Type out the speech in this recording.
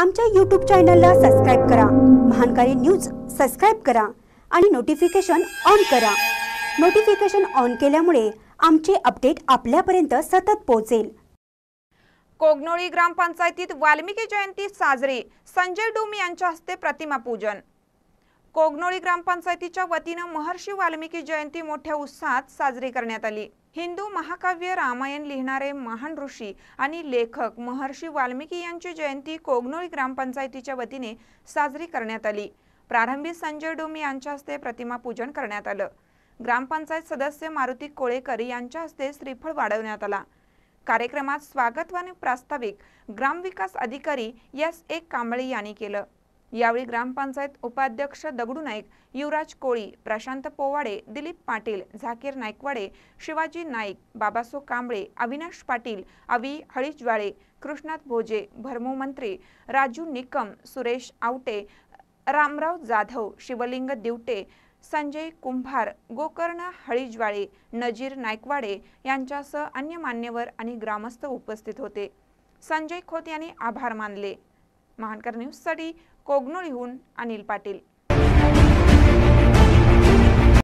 आमच्या यूट्यूब चॅनलला सबस्क्राईब करा महानकारी न्यूज सबस्क्राईब करा आणि नोटिफिकेशन ऑन करा नोटिफिकेशन ऑन केल्यामुळे आमचे अपडेट आपल्यापर्यंत सतत पोहोचेल कोगनोळी ग्रामपंचायतीत वाल्मिकी जयंती साजरी संजय डोम यांच्या हस्ते प्रतिमा पूजन कोगनोळी ग्रामपंचायतीच्या वतीनं महर्षी वाल्मिकी जयंती मोठ्या उत्साहात साजरी करण्यात आली हिंदू महाकाव्य रामायण लिहिणारे महान ऋषी आणि लेखक महर्षी वाल्मिकी यांची जयंती कोगनोळी ग्रामपंचायतीच्या वतीने साजरी करण्यात आली प्रारंभी संजय डोम यांच्या हस्ते प्रतिमा पूजन करण्यात आलं ग्रामपंचायत सदस्य मारुती कोळेकर यांच्या हस्ते श्रीफळ वाढवण्यात आला कार्यक्रमात स्वागत आणि प्रास्ताविक ग्रामविकास अधिकारी एस एक कांबळे यांनी केलं यावेळी ग्रामपंचायत उपाध्यक्ष दगडू नाईक युवराज कोळी प्रशांत पोवाडे दिलीप पाटील झाकीर नायकवाडे शिवाजी नाईक बाबासो कांबळे अविनाश पाटील अवी हळीजवाळे कृष्णात भोजे भरमो मंत्री राजू निकम सुरेश आवटे रामराव जाधव शिवलिंग दिवटे संजय कुंभार गोकर्ण हळीजवाळे नजीर नायकवाडे यांच्यासह अन्य मान्यवर आणि ग्रामस्थ उपस्थित होते संजय खोत यांनी आभार मानले महानकर न्यूजसाठी कोगनोळीहून अनिल पाटील